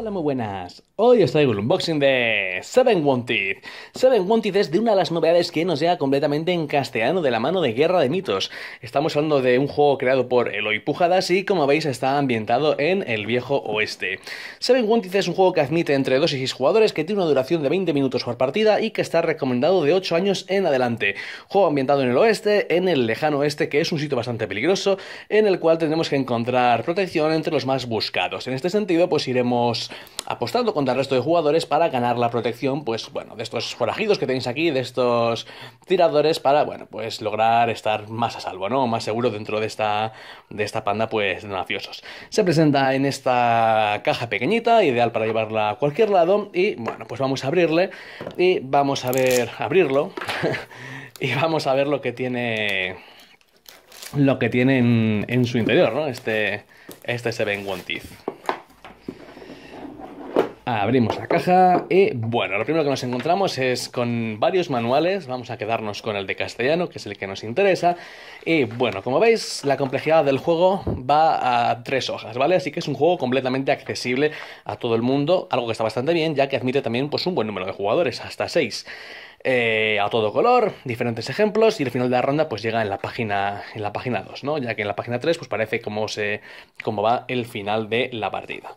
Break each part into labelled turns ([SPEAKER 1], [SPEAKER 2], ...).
[SPEAKER 1] Hola, muy buenas. Hoy os traigo el unboxing de Seven Wanted. Seven Wanted es de una de las novedades que nos llega completamente en castellano de la mano de Guerra de Mitos. Estamos hablando de un juego creado por Eloy Pujadas y, como veis, está ambientado en el viejo oeste. Seven Wanted es un juego que admite entre 2 y 6 jugadores, que tiene una duración de 20 minutos por partida y que está recomendado de 8 años en adelante. Juego ambientado en el oeste, en el lejano oeste, que es un sitio bastante peligroso, en el cual tendremos que encontrar protección entre los más buscados. En este sentido, pues iremos apostando contra el resto de jugadores para ganar la protección, pues bueno, de estos forajidos que tenéis aquí, de estos tiradores para, bueno, pues lograr estar más a salvo, ¿no? Más seguro dentro de esta, de esta panda, pues, de mafiosos. Se presenta en esta caja pequeñita, ideal para llevarla a cualquier lado, y bueno, pues vamos a abrirle y vamos a ver, abrirlo, y vamos a ver lo que tiene lo que tiene en, su interior, ¿no? Este, este Seven One Abrimos la caja y bueno, lo primero que nos encontramos es con varios manuales, vamos a quedarnos con el de castellano, que es el que nos interesa, y bueno, como veis, la complejidad del juego va a tres hojas, ¿vale? Así que es un juego completamente accesible a todo el mundo, algo que está bastante bien, ya que admite también pues, un buen número de jugadores, hasta seis. Eh, a todo color, diferentes ejemplos y el final de la ronda pues llega en la página en la página 2, ¿no? Ya que en la página 3 pues parece como se cómo va el final de la partida.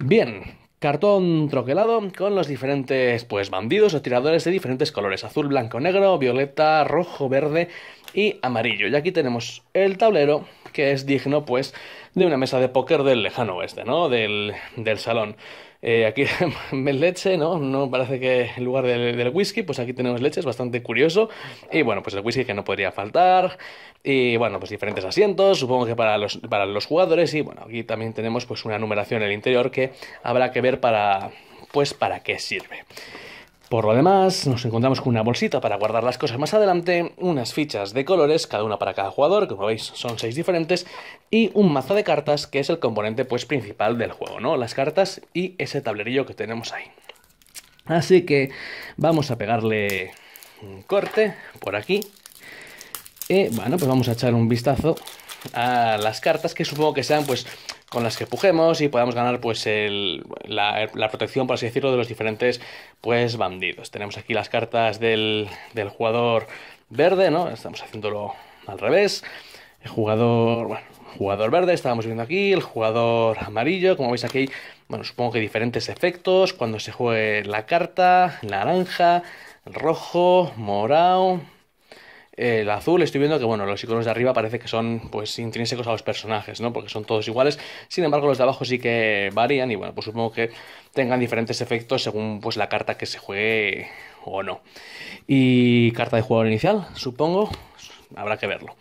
[SPEAKER 1] Bien, Cartón troquelado con los diferentes pues bandidos o tiradores de diferentes colores, azul, blanco, negro, violeta, rojo, verde y amarillo. Y aquí tenemos el tablero que es digno pues de una mesa de póker del lejano oeste, ¿no? Del, del salón. Eh, aquí ven leche, ¿no? No parece que en lugar del, whisky, pues aquí tenemos leche, es bastante curioso. Y bueno, pues el whisky que no podría faltar. Y bueno, pues diferentes asientos, supongo que para los, jugadores. Y bueno, aquí también tenemos pues una numeración en el interior que habrá que ver para, pues, para qué sirve. Por lo demás, nos encontramos con una bolsita para guardar las cosas más adelante, unas fichas de colores, cada una para cada jugador, como veis son seis diferentes, y un mazo de cartas que es el componente pues, principal del juego, ¿no? Las cartas y ese tablerillo que tenemos ahí. Así que vamos a pegarle un corte por aquí. Y bueno, pues vamos a echar un vistazo a las cartas que supongo que sean pues con las que pujemos y podamos ganar pues la, protección, por así decirlo, de los diferentes pues bandidos. Tenemos aquí las cartas del, del jugador verde, ¿no? Estamos haciéndolo al revés. El jugador, jugador verde, estábamos viendo aquí, el jugador amarillo, como veis aquí, bueno, supongo que diferentes efectos, cuando se juegue la carta, naranja, rojo, morado, el azul estoy viendo que, bueno, los iconos de arriba parece que son, pues, intrínsecos a los personajes, ¿no? Porque son todos iguales. Sin embargo, los de abajo sí que varían y, bueno, pues supongo que tengan diferentes efectos según, pues, la carta que se juegue o no. Y carta de jugador inicial, supongo habrá que verlo.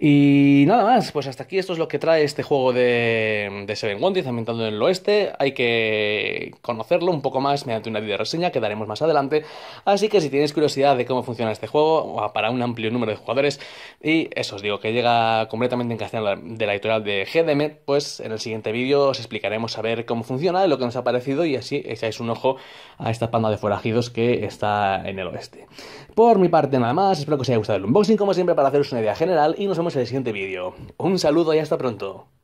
[SPEAKER 1] Y nada más, pues hasta aquí esto es lo que trae este juego de, Seven Wonders, ambientado en el oeste. Hay que conocerlo un poco más mediante una video reseña que daremos más adelante. Así que si tienes curiosidad de cómo funciona este juego, para un amplio número de jugadores, y eso os digo, que llega completamente en castellano de la editorial de GDM, pues en el siguiente vídeo os explicaremos a ver cómo funciona, lo que nos ha parecido y así echáis un ojo a esta panda de forajidos que está en el oeste. Por mi parte nada más, espero que os haya gustado el unboxing, como siempre para haceros una idea general y nos vemos en el siguiente vídeo. Un saludo y hasta pronto.